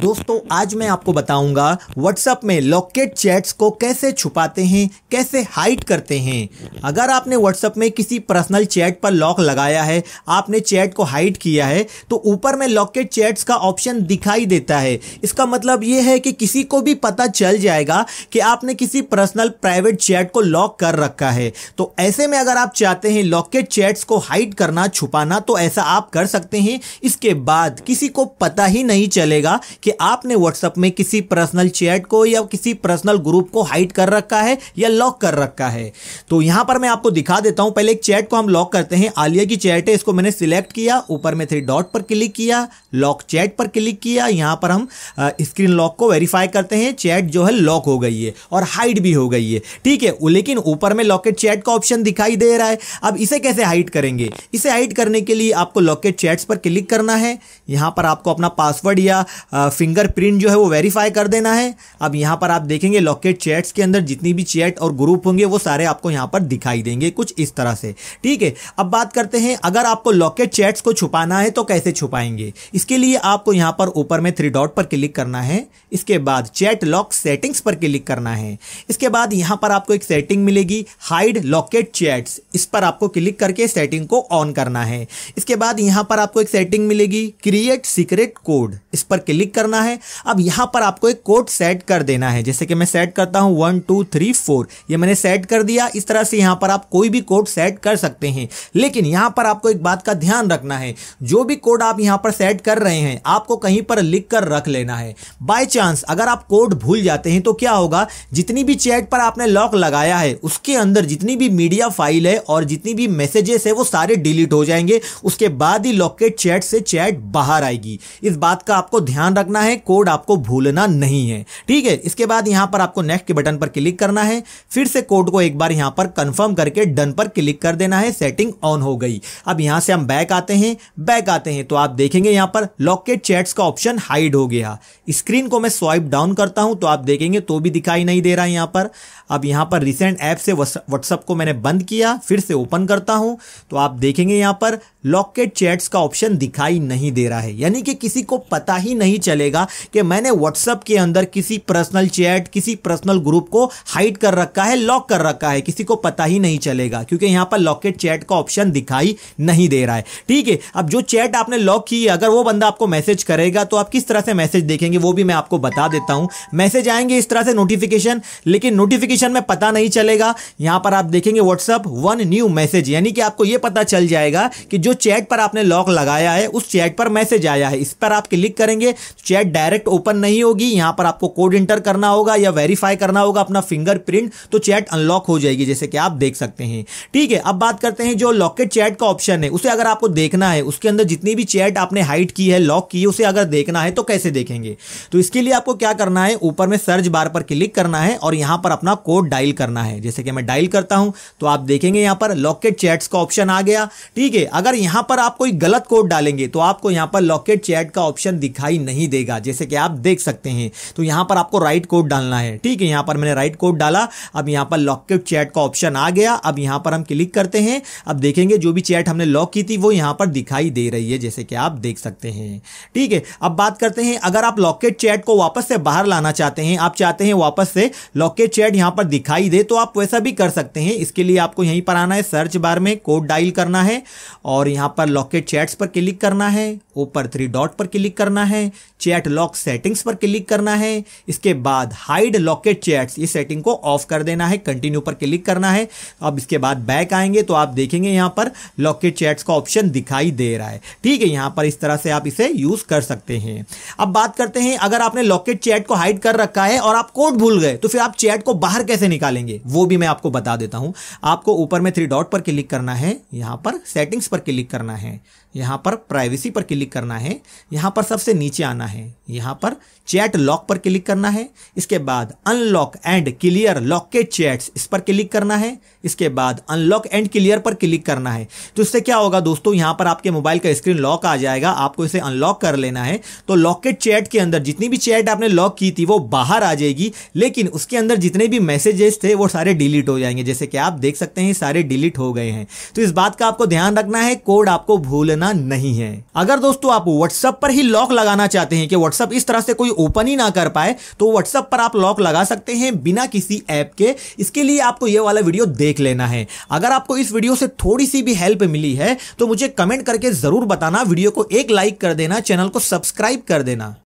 दोस्तों आज मैं आपको बताऊंगा व्हाट्सएप में लॉकेट चैट्स को कैसे छुपाते हैं कैसे हाइड करते हैं अगर आपने व्हाट्सअप में किसी पर्सनल चैट पर लॉक लगाया है आपने चैट को हाइड किया है तो ऊपर में लॉकेट चैट्स का ऑप्शन दिखाई देता है इसका मतलब ये है कि किसी को भी पता चल जाएगा कि आपने किसी पर्सनल प्राइवेट चैट को लॉक कर रखा है तो ऐसे में अगर आप चाहते हैं लॉकेट चैट्स को हाइड करना छुपाना तो ऐसा आप कर सकते हैं इसके बाद किसी को पता ही नहीं चलेगा कि आपने व्हाट्सअप में किसी पर्सनल चैट को या किसी पर्सनल ग्रुप को हाइड कर रखा है या लॉक कर रखा है तो यहां पर मैं आपको दिखा देता हूं पहले एक चैट को हम लॉक करते हैं आलिया की चैट है इसको मैंने सिलेक्ट किया ऊपर में थ्री डॉट पर क्लिक किया लॉक चैट पर क्लिक किया यहां पर हम स्क्रीन लॉक को वेरीफाई करते हैं चैट जो है लॉक हो गई है और हाइड भी हो गई है ठीक है लेकिन ऊपर में लॉकेट चैट का ऑप्शन दिखाई दे रहा है अब इसे कैसे हाइड करेंगे इसे हाइड करने के लिए आपको लॉकेट चैट्स पर क्लिक करना है यहां पर आपको अपना पासवर्ड या फिंगरप्रिंट जो है वो वेरीफाई कर देना है अब यहाँ पर आप देखेंगे लॉकेट चैट्स के अंदर जितनी भी चैट और ग्रुप होंगे वो सारे आपको यहाँ पर दिखाई देंगे कुछ इस तरह से ठीक है अब बात करते हैं अगर आपको लॉकेट चैट्स को छुपाना है तो कैसे छुपाएंगे इसके लिए आपको यहाँ पर ऊपर में थ्री डॉट पर क्लिक करना है इसके बाद चैट लॉक सेटिंग्स पर क्लिक करना है इसके बाद यहाँ पर आपको एक सेटिंग मिलेगी हाइड लॉकेट चैट्स इस पर आपको क्लिक करके सेटिंग को ऑन करना है इसके बाद यहाँ पर आपको एक सेटिंग मिलेगी क्रिएट सीक्रेट कोड इस पर क्लिक कर करना है अब यहां पर आपको एक कोड सेट कर देना है जैसे कि मैं सेट करता हूं वन टू थ्री फोर ये मैंने सेट कर दिया इस तरह से यहां पर आप कोई भी कोड सेट कर सकते हैं लेकिन यहां पर आपको एक बात का ध्यान रखना है जो भी कोड आप यहां पर सेट कर रहे हैं आपको कहीं पर लिख कर रख लेना है बाय चांस अगर आप कोड भूल जाते हैं तो क्या होगा जितनी भी चैट पर आपने लॉक लगाया है उसके अंदर जितनी भी मीडिया फाइल है और जितनी भी मैसेजेस है वो सारे डिलीट हो जाएंगे उसके बाद ही लॉकेट चैट से चैट बाहर आएगी इस बात का आपको ध्यान रखना रखना है कोड आपको भूलना नहीं है ठीक है इसके बाद यहां पर आपको नेक्स्ट के बटन पर क्लिक करना है फिर से कोड को एक बार यहां पर कंफर्म करके डन पर क्लिक कर देना है सेटिंग ऑन हो गई अब यहां से हम बैक आते हैं बैक आते हैं तो आप देखेंगे यहां पर लॉकेट चैट्स का ऑप्शन हाइड हो गया स्क्रीन को मैं स्वाइप डाउन करता हूं तो आप देखेंगे तो भी दिखाई नहीं दे रहा है यहां पर अब यहां पर रिसेंट ऐप से व्हाट्सअप को मैंने बंद किया फिर से ओपन करता हूं तो आप देखेंगे यहां पर लॉकेट चैट्स का ऑप्शन दिखाई नहीं दे रहा है यानी कि किसी को पता ही नहीं चले चलेगा कि मैंने व्हाट्सएप के अंदर किसी पर्सनल चैट किसी पर्सनल ग्रुप को हाइड कर रखा है लॉक कर रखा है किसी को पता ही नहीं चलेगा क्योंकि यहां पर लॉकेट चैट का ऑप्शन दिखाई नहीं दे रहा है ठीक है अब जो चैट आपने लॉक की अगर वो बंदा आपको मैसेज करेगा तो आप किस तरह से मैसेज देखेंगे वो भी मैं आपको बता देता हूं मैसेज आएंगे इस तरह से नोटिफिकेशन लेकिन नोटिफिकेशन में पता नहीं चलेगा यहां पर आप देखेंगे व्हाट्सएप वन न्यू मैसेज यानी कि आपको यह पता चल जाएगा कि जो चैट पर आपने लॉक लगाया है उस चैट पर मैसेज आया है इस पर आप क्लिक करेंगे चैट डायरेक्ट ओपन नहीं होगी यहां पर आपको कोड इंटर करना होगा या वेरीफाई करना होगा अपना फिंगरप्रिंट तो चैट अनलॉक हो जाएगी जैसे कि आप देख सकते हैं ठीक है अब बात करते हैं जो लॉकेट चैट का ऑप्शन है उसे अगर आपको देखना है उसके अंदर जितनी भी चैट आपने हाइट की है लॉक की है उसे अगर देखना है तो कैसे देखेंगे तो इसके लिए आपको क्या करना है ऊपर में सर्च बार पर क्लिक करना है और यहां पर अपना कोड डायल करना है जैसे कि मैं डायल करता हूं तो आप देखेंगे यहां पर लॉकेट चैट्स का ऑप्शन आ गया ठीक है अगर यहां पर आप कोई गलत कोड डालेंगे तो आपको यहां पर लॉकेट चैट का ऑप्शन दिखाई नहीं देगा देगा जैसे कि आप देख सकते हैं तो यहां पर आपको राइट कोड डालना है ठीक है यहां पर मैंने राइट कोड डाला अब यहां पर लॉक के चैट का ऑप्शन आ गया अब यहां पर हम क्लिक करते हैं अब देखेंगे जो भी चैट हमने लॉक की थी वो यहां पर दिखाई दे रही है जैसे कि आप देख सकते हैं ठीक है अब बात करते हैं अगर आप लॉकेट चैट को वापस से बाहर लाना चाहते हैं आप चाहते हैं वापस से लॉकेट चैट यहां पर दिखाई दे तो आप वैसा भी कर सकते हैं इसके लिए आपको यहीं पर आना है सर्च बार में कोड डायल करना है और यहां पर लॉकेट चैट्स पर क्लिक करना है ऊपर थ्री डॉट पर क्लिक करना है चैट लॉक सेटिंग्स पर क्लिक करना है इसके बाद हाइड लॉकेट चैट्स इस सेटिंग को ऑफ कर देना है कंटिन्यू पर क्लिक करना है अब इसके बाद बैक आएंगे तो आप देखेंगे यहाँ पर लॉकेट चैट्स का ऑप्शन दिखाई दे रहा है ठीक है यहाँ पर इस तरह से आप इसे यूज कर सकते हैं अब बात करते हैं अगर आपने लॉकेट चैट को हाइड कर रखा है और आप कोड भूल गए तो फिर आप चैट को बाहर कैसे निकालेंगे वो भी मैं आपको बता देता हूं आपको ऊपर में थ्री डॉट पर क्लिक करना है यहां पर सेटिंग्स पर क्लिक करना है यहां पर प्राइवेसी पर क्लिक करना है यहां पर सबसे नीचे आना है है यहाँ पर चैट लॉक पर क्लिक करना है इसके बाद unlock and clear locked chats इस पर क्लिक करना है इसके बाद अनलॉक एंड क्लियर पर क्लिक करना है तो इससे क्या होगा दोस्तों यहाँ पर आपके मोबाइल का स्क्रीन लॉक आ जाएगा आपको इसे अनलॉक कर लेना है तो लॉकेट चैट के अंदर जितनी भी चैट आपने लॉक की थी वो बाहर आ जाएगी लेकिन उसके अंदर जितने भी मैसेजेस थे वो सारे डिलीट हो जाएंगे जैसे कि आप देख सकते हैं सारे डिलीट हो गए हैं तो इस बात का आपको ध्यान रखना है कोड आपको भूलना नहीं है अगर दोस्तों आप व्हाट्सएप पर ही लॉक लगाना चाहते हैं हैं कि व्हाट्सअप इस तरह से कोई ओपन ही ना कर पाए तो व्हाट्सअप पर आप लॉक लगा सकते हैं बिना किसी ऐप के इसके लिए आपको यह वाला वीडियो देख लेना है अगर आपको इस वीडियो से थोड़ी सी भी हेल्प मिली है तो मुझे कमेंट करके ज़रूर बताना वीडियो को एक लाइक कर देना चैनल को सब्सक्राइब कर देना